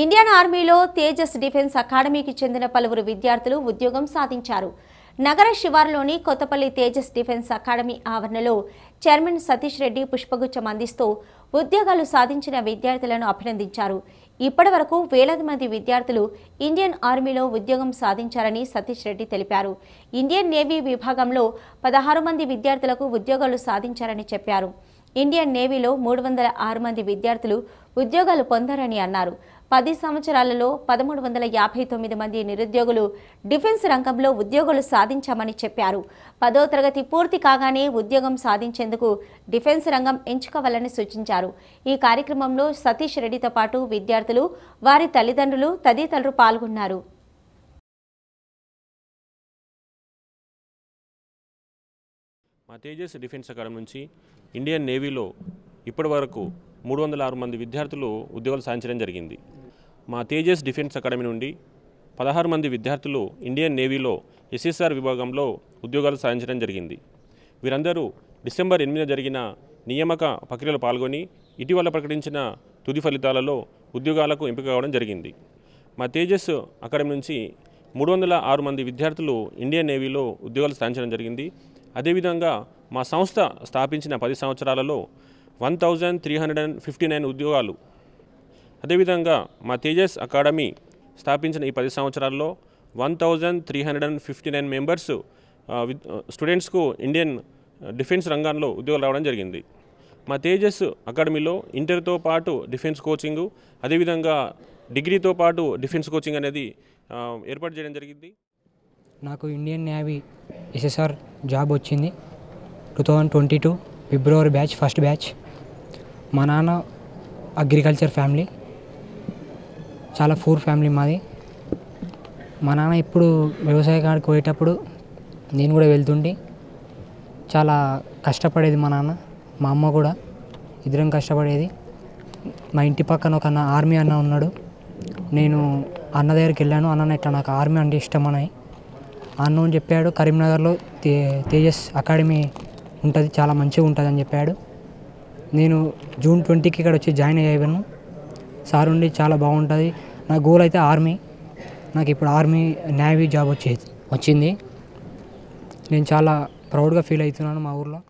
Indian ఆర్మీలో Tejas defence అకాడమీకి చెందిన పలువురు విద్యార్థులు ఉద్యోగం సాధించారు నగర శివారులోని కొత్తపల్లి తేజస్ డిఫెన్స్ అకాడమీ ఆవరణలో చైర్మన్ సతీష్ రెడ్డి పుష్పగుచ్చం అందిస్తూ ఉద్యోగాలు సాధించిన విద్యార్థులను అభినందించారు ఇప్పటి వరకు వేలాది మంది విద్యార్థులు ఇండియన్ ఆర్మీలో ఉద్యోగం సాధించారని సతీష్ రెడ్డి తెలిపారు ఇండియన్ నేవీ విభాగంలో పదహారు మంది విద్యార్థులకు ఉద్యోగాలు సాధించారని చెప్పారు ఇండియన్ నేవీలో మూడు వందల ఆరు మంది విద్యార్థులు ఉద్యోగాలు పొందారని అన్నారు పది సంవత్సరాలలో పదమూడు వందల యాభై తొమ్మిది మంది నిరుద్యోగులు డిఫెన్స్ రంగంలో ఉద్యోగులు సాధించామని చెప్పారు పదో తరగతి పూర్తి కాగానే ఉద్యోగం సాధించేందుకు డిఫెన్స్ రంగం ఎంచుకోవాలని సూచించారు ఈ కార్యక్రమంలో సతీష్ రెడ్డితో పాటు విద్యార్థులు వారి తల్లిదండ్రులు తదితరులు పాల్గొన్నారు మా తేజస్ డిఫెన్స్ అకాడమీ నుంచి ఇండియన్ నేవీలో ఇప్పటి వరకు మూడు వందల ఆరు మంది విద్యార్థులు ఉద్యోగాలు సాధించడం జరిగింది మా తేజస్ డిఫెన్స్ అకాడమీ నుండి పదహారు మంది విద్యార్థులు ఇండియన్ నేవీలో ఎస్ఎస్ఆర్ విభాగంలో ఉద్యోగాలు సాధించడం జరిగింది వీరందరూ డిసెంబర్ ఎనిమిదిన జరిగిన నియామక ప్రక్రియలో పాల్గొని ఇటీవల ప్రకటించిన తుది ఫలితాలలో ఉద్యోగాలకు ఎంపిక కావడం జరిగింది మా తేజస్ అకాడమీ నుంచి మూడు వందల ఆరు మంది విద్యార్థులు ఇండియన్ నేవీలో ఉద్యోగాలు సాధించడం జరిగింది అదేవిధంగా మా సంస్థ స్థాపించిన పది సంవత్సరాలలో one thousand three hundred and fifty nine ఉద్యోగాలు అదేవిధంగా మా తేజస్ అకాడమీ స్థాపించిన ఈ పది సంవత్సరాల్లో one thousand three hundred and fifty nine members స్టూడెంట్స్కు ఇండియన్ డిఫెన్స్ రంగంలో ఉద్యోగాలు రావడం జరిగింది మా తేజస్ అకాడమీలో ఇంటర్తో పాటు డిఫెన్స్ కోచింగు అదేవిధంగా డిగ్రీతో పాటు డిఫెన్స్ కోచింగ్ అనేది ఏర్పాటు చేయడం జరిగింది నాకు ఇండియన్ నేవీ ఎస్ఎస్ఆర్ జాబ్ వచ్చింది two thousand twenty two February batch first batch మా నాన్న అగ్రికల్చర్ ఫ్యామిలీ చాలా ఫూర్ ఫ్యామిలీ మాది మా నాన్న ఎప్పుడు వ్యవసాయ కాడికి పోయేటప్పుడు నేను కూడా వెళ్తుండే చాలా కష్టపడేది మా నాన్న మా అమ్మ కూడా ఇద్దరం కష్టపడేది మా ఇంటి పక్కన ఒక అన్న ఆర్మీ అన్న ఉన్నాడు నేను అన్న దగ్గరికి వెళ్ళాను అన్న ఇట్లా నాకు ఆర్మీ అంటే ఇష్టం అన్నాయి అన్న అని చెప్పాడు కరీంనగర్లో తే తేజస్ అకాడమీ ఉంటుంది చాలా మంచిగా ఉంటుంది అని చెప్పాడు నేను జూన్ ట్వంటీకి ఇక్కడ వచ్చి జాయిన్ అయ్యాను సార్ ఉండి చాలా బాగుంటుంది నా గోల్ అయితే ఆర్మీ నాకు ఇప్పుడు ఆర్మీ నేవీ జాబ్ వచ్చేది వచ్చింది నేను చాలా ప్రౌడ్గా ఫీల్ అవుతున్నాను మా ఊర్లో